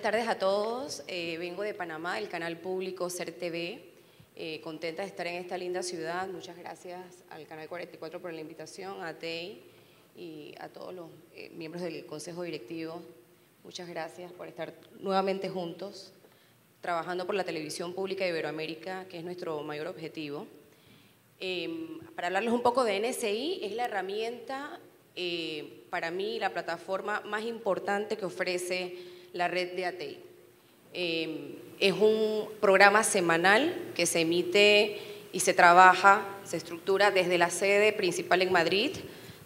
Buenas tardes a todos. Eh, vengo de Panamá, el canal público SER TV. Eh, contenta de estar en esta linda ciudad. Muchas gracias al Canal 44 por la invitación, a TEI y a todos los eh, miembros del Consejo Directivo. Muchas gracias por estar nuevamente juntos, trabajando por la televisión pública de Iberoamérica, que es nuestro mayor objetivo. para hablarles un poco de NSI, es la herramienta, para mí, la plataforma más importante que ofrece la red de ATEI. Em, es un programa semanal que se emite y se trabaja, se estructura desde la sede principal en Madrid,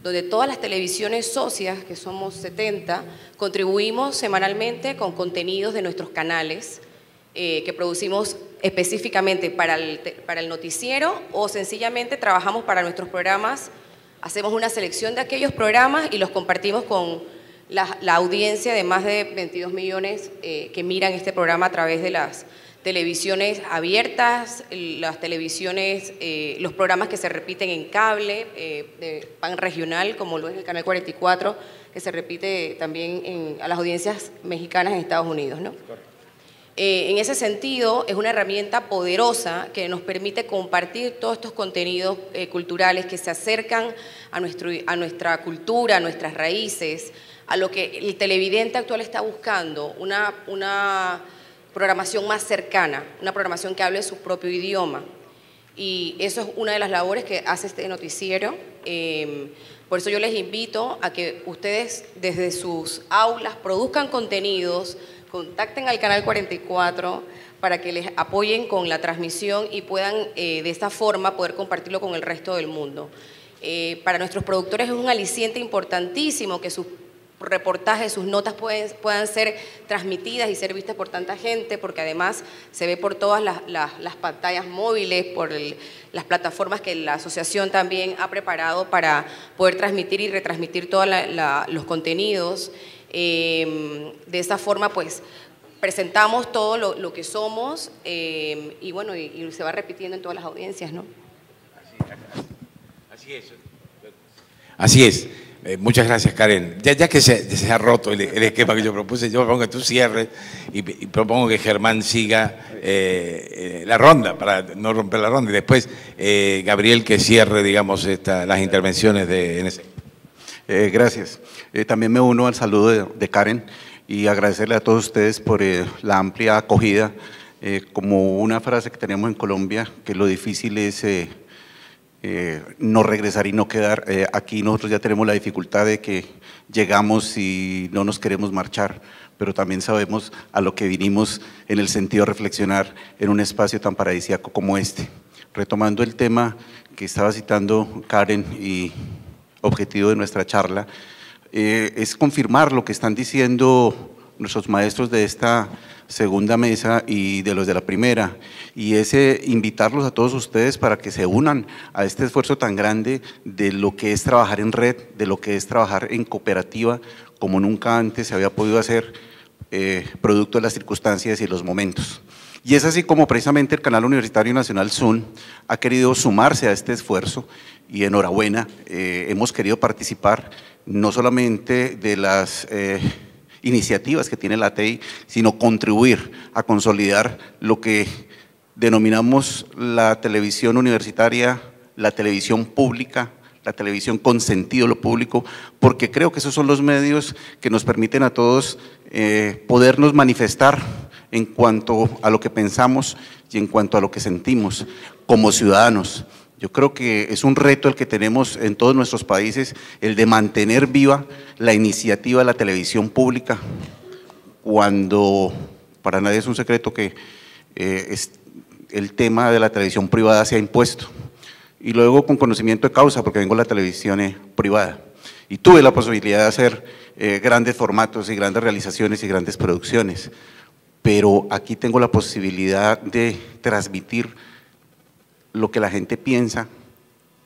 donde todas las televisiones socias, que somos 70, contribuimos semanalmente con contenidos de nuestros canales eh, que producimos específicamente para para el noticiero o sencillamente trabajamos para nuestros programas, hacemos una selección de aquellos programas y los compartimos con la, audiencia de más de 22 millones eh, que miran este programa a través de las televisiones abiertas, las televisiones, eh, los programas que se repiten en cable, eh, de pan regional, como lo es el Canal 44, que se repite también a las audiencias mexicanas en Estados Unidos. ¿no? Eh, en ese sentido, es una herramienta poderosa que nos permite compartir todos estos contenidos eh, culturales que se acercan a, nuestro, a nuestra cultura, a nuestras raíces, a lo que el televidente actual está buscando, una, programación más cercana, una programación que hable su propio idioma. Y eso es una de las labores que hace este noticiero. Em, por eso yo les invito a que ustedes desde sus aulas produzcan contenidos contacten al Canal 44 para que les apoyen con la transmisión y puedan eh, de esta forma poder compartirlo con el resto del mundo. Eh, para nuestros productores es un aliciente importantísimo que sus reportajes, sus notas puedan ser transmitidas y ser vistas por tanta gente, porque además se ve por todas las, pantallas móviles, por las plataformas que la asociación también ha preparado para poder transmitir y retransmitir todos los contenidos. Em, de esa forma, pues presentamos todo lo, que somos em, y bueno, y, se va repitiendo en todas las audiencias, ¿no? Así, es. Así es. Eh, muchas gracias, Karen. Ya, que se, ha roto el, esquema que yo propuse, yo propongo que tú cierres y, propongo que Germán siga eh, eh, la ronda para no romper la ronda. Y después, Gabriel, que cierre, digamos, las intervenciones de, eh, gracias. Eh, también me uno al saludo de, Karen y agradecerle a todos ustedes por eh, la amplia acogida. como una frase que tenemos en Colombia, que lo difícil es no regresar y no quedar. aquí nosotros ya tenemos la dificultad de que llegamos y no nos queremos marchar, pero también sabemos a lo que vinimos en el sentido de reflexionar en un espacio tan paradisíaco como este. Retomando el tema que estaba citando Karen y objetivo de nuestra charla, eh, es confirmar lo que están diciendo nuestros maestros de esta segunda mesa y de los de la primera, y es eh, invitarlos a todos ustedes para que se unan a este esfuerzo tan grande de lo que es trabajar en red, de lo que es trabajar en cooperativa, como nunca antes se había podido hacer, eh, producto de las circunstancias y los momentos. Y es así como precisamente el Canal Universitario Nacional SUN ha querido sumarse a este esfuerzo y enhorabuena, eh, hemos querido participar no solamente de las... Eh, iniciativas que tiene la TEI, sino contribuir a consolidar lo que denominamos la televisión universitaria, la televisión pública, la televisión con sentido lo público, porque creo que esos son los medios que nos permiten a todos eh, podernos manifestar en cuanto a lo que pensamos y en cuanto a lo que sentimos como ciudadanos. Yo creo que es un reto el que tenemos en todos nuestros países, el de mantener viva la iniciativa de la televisión pública, cuando para nadie es un secreto que eh, es, el tema de la televisión privada se ha impuesto. Y luego con conocimiento de causa, porque vengo de la televisión eh, privada. Y tuve la posibilidad de hacer eh, grandes formatos y grandes realizaciones y grandes producciones pero aquí tengo la posibilidad de transmitir lo que la gente piensa,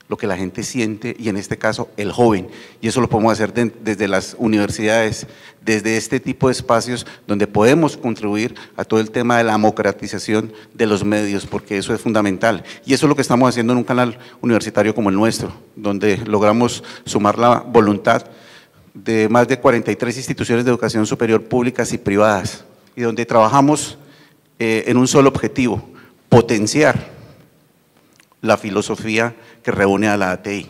lo que la gente siente y en este caso el joven. Y eso lo podemos hacer desde las universidades, desde este tipo de espacios donde podemos contribuir a todo el tema de la democratización de los medios, porque eso es fundamental. Y eso es lo que estamos haciendo en un canal universitario como el nuestro, donde logramos sumar la voluntad de más de 43 instituciones de educación superior públicas y privadas y donde trabajamos eh, en un solo objetivo, potenciar la filosofía que reúne a la ATI.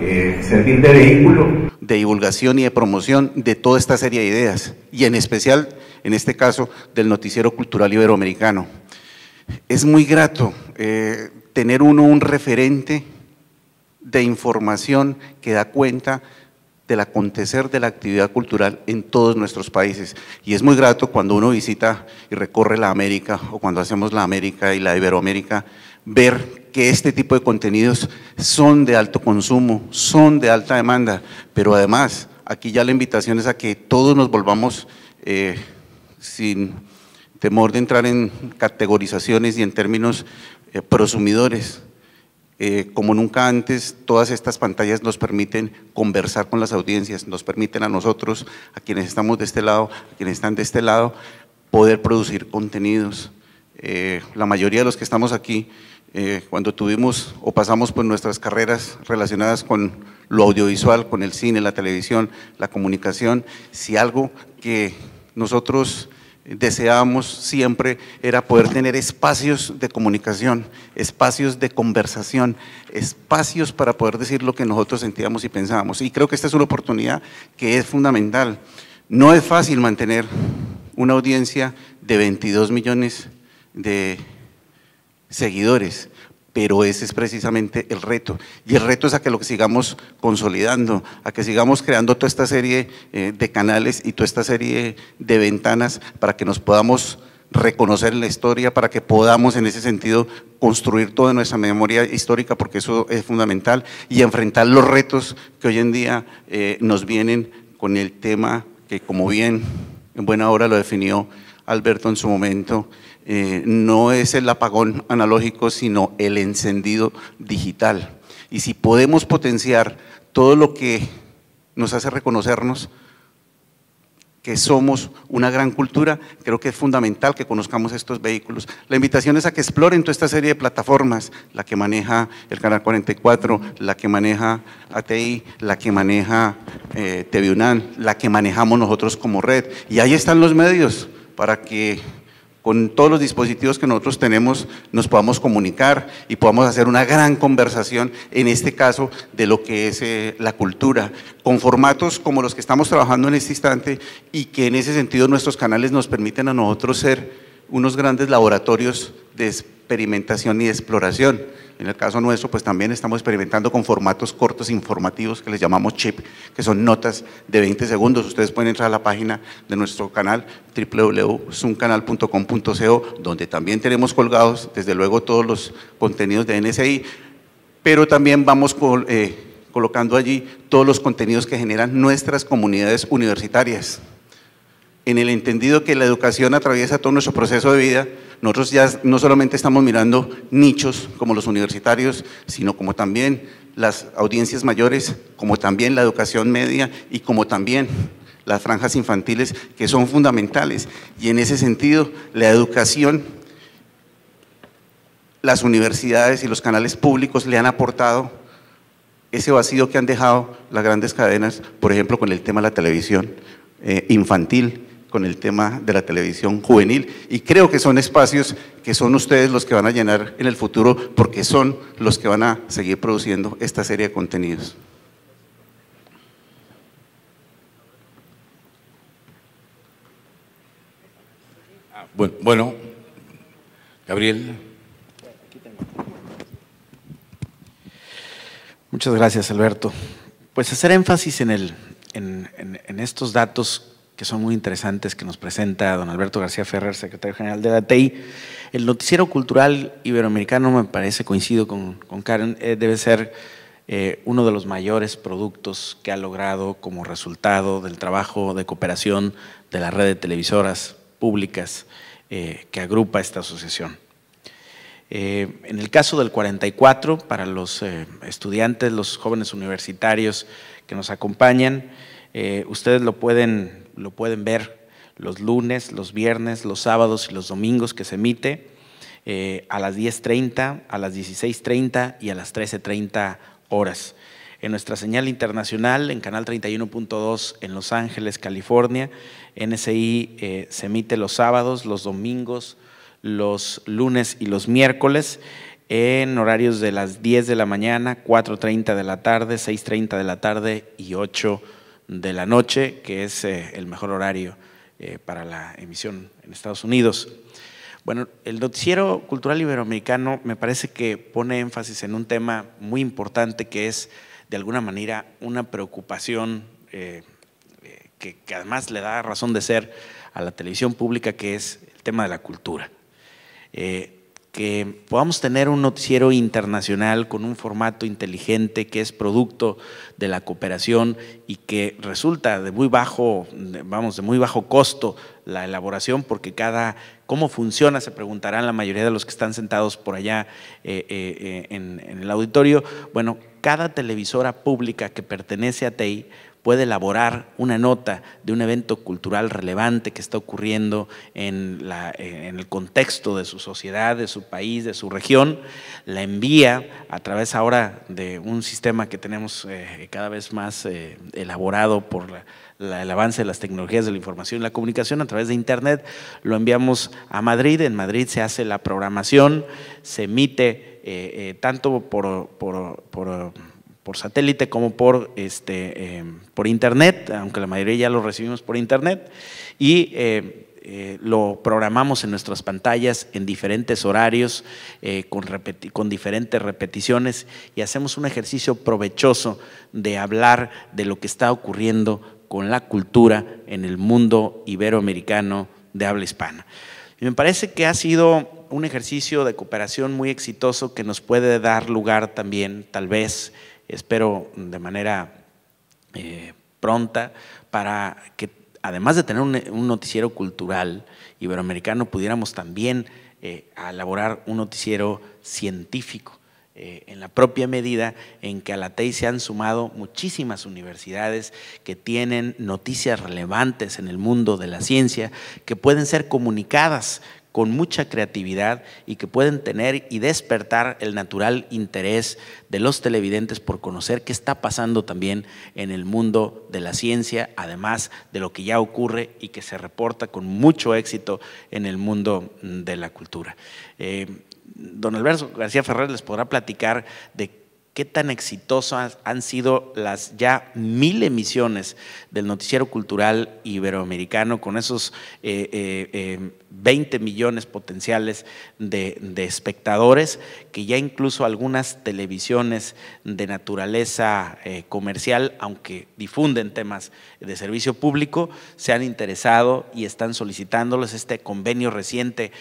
Eh, servir de vehículo. De divulgación y de promoción de toda esta serie de ideas, y en especial, en este caso, del noticiero cultural iberoamericano. Es muy grato eh, tener uno un referente de información que da cuenta del acontecer de la actividad cultural en todos nuestros países. Y es muy grato cuando uno visita y recorre la América o cuando hacemos la América y la Iberoamérica, ver que este tipo de contenidos son de alto consumo, son de alta demanda, pero además aquí ya la invitación es a que todos nos volvamos eh, sin temor de entrar en categorizaciones y en términos eh, prosumidores eh, como nunca antes, todas estas pantallas nos permiten conversar con las audiencias, nos permiten a nosotros, a quienes estamos de este lado, a quienes están de este lado, poder producir contenidos. Eh, la mayoría de los que estamos aquí, eh, cuando tuvimos o pasamos por nuestras carreras relacionadas con lo audiovisual, con el cine, la televisión, la comunicación, si algo que nosotros deseábamos siempre era poder tener espacios de comunicación, espacios de conversación, espacios para poder decir lo que nosotros sentíamos y pensábamos. Y creo que esta es una oportunidad que es fundamental. No es fácil mantener una audiencia de 22 millones de seguidores, pero ese es precisamente el reto. Y el reto es a que lo sigamos consolidando, a que sigamos creando toda esta serie eh, de canales y toda esta serie de ventanas para que nos podamos reconocer en la historia, para que podamos en ese sentido construir toda nuestra memoria histórica, porque eso es fundamental, y enfrentar los retos que hoy en día eh, nos vienen con el tema que como bien en buena hora lo definió Alberto en su momento, eh, no es el apagón analógico, sino el encendido digital. Y si podemos potenciar todo lo que nos hace reconocernos, que somos una gran cultura, creo que es fundamental que conozcamos estos vehículos. La invitación es a que exploren toda esta serie de plataformas, la que maneja el Canal 44, la que maneja ATI, la que maneja eh, TVUNAN, la que manejamos nosotros como red. Y ahí están los medios para que con todos los dispositivos que nosotros tenemos nos podamos comunicar y podamos hacer una gran conversación, en este caso, de lo que es eh, la cultura, con formatos como los que estamos trabajando en este instante y que en ese sentido nuestros canales nos permiten a nosotros ser unos grandes laboratorios de experimentación y exploración. En el caso nuestro, pues también estamos experimentando con formatos cortos informativos que les llamamos chip, que son notas de 20 segundos. Ustedes pueden entrar a la página de nuestro canal www.suncanal.com.co, donde también tenemos colgados, desde luego, todos los contenidos de NSI, pero también vamos eh, colocando allí todos los contenidos que generan nuestras comunidades universitarias en el entendido que la educación atraviesa todo nuestro proceso de vida, nosotros ya no solamente estamos mirando nichos como los universitarios, sino como también las audiencias mayores, como también la educación media y como también las franjas infantiles que son fundamentales. Y en ese sentido, la educación, las universidades y los canales públicos le han aportado ese vacío que han dejado las grandes cadenas, por ejemplo, con el tema de la televisión eh, infantil, con el tema de la televisión juvenil y creo que son espacios que son ustedes los que van a llenar en el futuro porque son los que van a seguir produciendo esta serie de contenidos. Ah, bueno, Gabriel. Muchas gracias, Alberto. Pues hacer énfasis en, el, en estos datos que son muy interesantes que nos presenta don Alberto García Ferrer, secretario general de la TI. El noticiero cultural iberoamericano, me parece, coincido con, Karen, eh, debe ser eh, uno de los mayores productos que ha logrado como resultado del trabajo de cooperación de la red de televisoras públicas eh, que agrupa esta asociación. en el caso del 44, para los estudiantes, los jóvenes universitarios que nos acompañan, ustedes lo pueden lo pueden ver los lunes, los viernes, los sábados y los domingos que se emite eh, a las 10.30, a las 16.30 y a las 13.30 horas. En nuestra señal internacional, en Canal 31.2 en Los Ángeles, California, NSI eh, se emite los sábados, los domingos, los lunes y los miércoles en horarios de las 10 de la mañana, 4.30 de la tarde, 6.30 de la tarde y 8 de la noche, que es eh, el mejor horario eh, para la emisión en Estados Unidos. Bueno, el noticiero cultural iberoamericano me parece que pone énfasis en un tema muy importante que es, de alguna manera, una preocupación eh, que, además le da razón de ser a la televisión pública, que es el tema de la cultura que podamos tener un noticiero internacional con un formato inteligente que es producto de la cooperación y que resulta de muy bajo, vamos, de muy bajo costo la elaboración, porque cada, cómo funciona, se preguntarán la mayoría de los que están sentados por allá eh, eh, eh, en, en el auditorio. Bueno, cada televisora pública que pertenece a TEI puede elaborar una nota de un evento cultural relevante que está ocurriendo en, el contexto de su sociedad, de su país, de su región, la envía a través ahora de un sistema que tenemos eh, cada vez más eh, elaborado por el avance de las tecnologías de la información y la comunicación a través de Internet, lo enviamos a Madrid, en Madrid se hace la programación, se emite eh, tanto por por satélite como por, este, eh, por internet, aunque la mayoría ya lo recibimos por internet, y eh, eh, lo programamos en nuestras pantallas en diferentes horarios, con, diferentes repeticiones, y hacemos un ejercicio provechoso de hablar de lo que está ocurriendo con la cultura en el mundo iberoamericano de habla hispana. me parece que ha sido un ejercicio de cooperación muy exitoso que nos puede dar lugar también, tal vez, espero de manera eh, pronta, para que además de tener un, noticiero cultural iberoamericano, pudiéramos también eh, elaborar un noticiero científico. Eh, en la propia medida en que a la TEI se han sumado muchísimas universidades que tienen noticias relevantes en el mundo de la ciencia, que pueden ser comunicadas con mucha creatividad y que pueden tener y despertar el natural interés de los televidentes por conocer qué está pasando también en el mundo de la ciencia, además de lo que ya ocurre y que se reporta con mucho éxito en el mundo mm, de la cultura. Eh, don Alberto García Ferrer les podrá platicar de qué tan exitosas han sido las ya mil emisiones del noticiero cultural iberoamericano con esos 20 eh, eh, eh, millones potenciales de, espectadores, que ya incluso algunas televisiones de naturaleza comercial, aunque difunden temas de servicio público, se han interesado y están solicitándoles este convenio reciente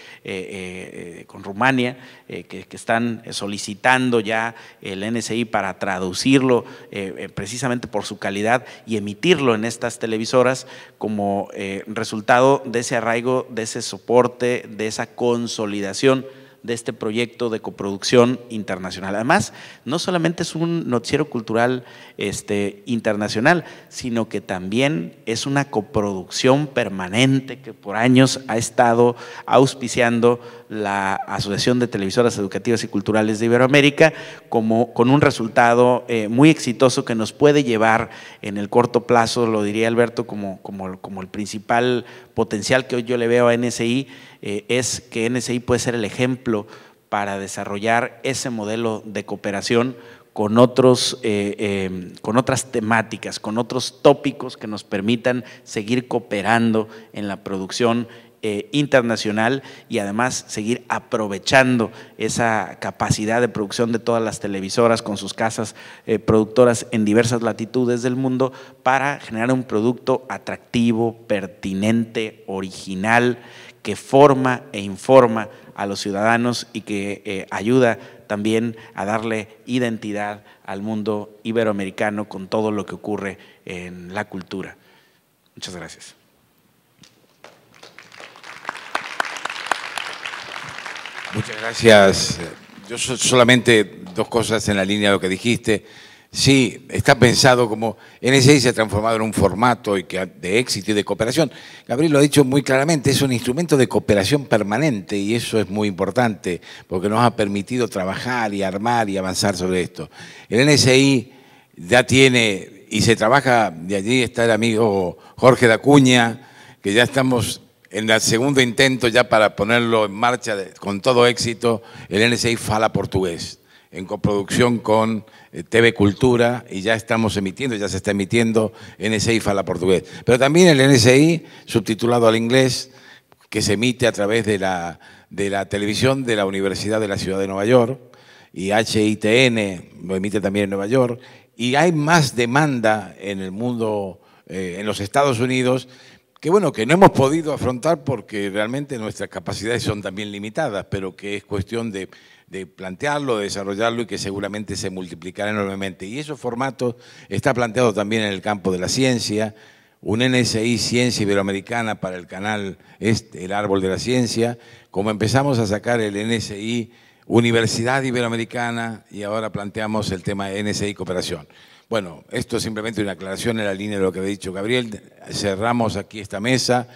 con Rumania, que, están solicitando ya el NC para traducirlo eh, eh, precisamente por su calidad y emitirlo en estas televisoras como eh, resultado de ese arraigo, de ese soporte, de esa consolidación de este proyecto de coproducción internacional. Además, no solamente es un noticiero cultural este, internacional, sino que también es una coproducción permanente que por años ha estado auspiciando la Asociación de Televisoras Educativas y Culturales de Iberoamérica como, con un resultado eh, muy exitoso que nos puede llevar en el corto plazo, lo diría Alberto, como, como, como el principal potencial que hoy yo le veo a NSI, eh, es que NSI puede ser el ejemplo para desarrollar ese modelo de cooperación con, otros, eh, eh, con otras temáticas, con otros tópicos que nos permitan seguir cooperando en la producción eh, internacional y además seguir aprovechando esa capacidad de producción de todas las televisoras con sus casas productoras en diversas latitudes del mundo para generar un producto atractivo, pertinente, original, que forma e informa a los ciudadanos y que eh, ayuda también a darle identidad al mundo iberoamericano con todo lo que ocurre en la cultura. Muchas gracias. Muchas gracias. Yo solamente dos cosas en la línea de lo que dijiste. Sí, está pensado como NSI se ha transformado en un formato de éxito y de cooperación. Gabriel lo ha dicho muy claramente, es un instrumento de cooperación permanente y eso es muy importante porque nos ha permitido trabajar y armar y avanzar sobre esto. El NSI ya tiene y se trabaja, de allí está el amigo Jorge Dacuña, que ya estamos en el segundo intento ya para ponerlo en marcha con todo éxito, el NSI fala portugués en coproducción con eh, TV Cultura y ya estamos emitiendo, ya se está emitiendo NSI Fala Portugués. Pero también el NSI, subtitulado al inglés, que se emite a través de la, de la televisión de la Universidad de la Ciudad de Nueva York y HITN lo emite también en Nueva York. Y hay más demanda en el mundo, eh, en los Estados Unidos, que bueno, que no hemos podido afrontar porque realmente nuestras capacidades son también limitadas, pero que es cuestión de de plantearlo, de desarrollarlo y que seguramente se multiplicará enormemente. Y esos formato está planteado también en el campo de la ciencia, un NSI Ciencia Iberoamericana para el canal este, El Árbol de la Ciencia, como empezamos a sacar el NSI Universidad Iberoamericana y ahora planteamos el tema NSI Cooperación. Bueno, esto es simplemente una aclaración en la línea de lo que he dicho Gabriel. Cerramos aquí esta mesa.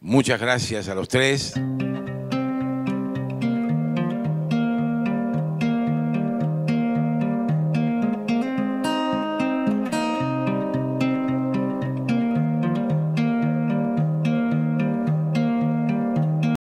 Muchas gracias a los tres.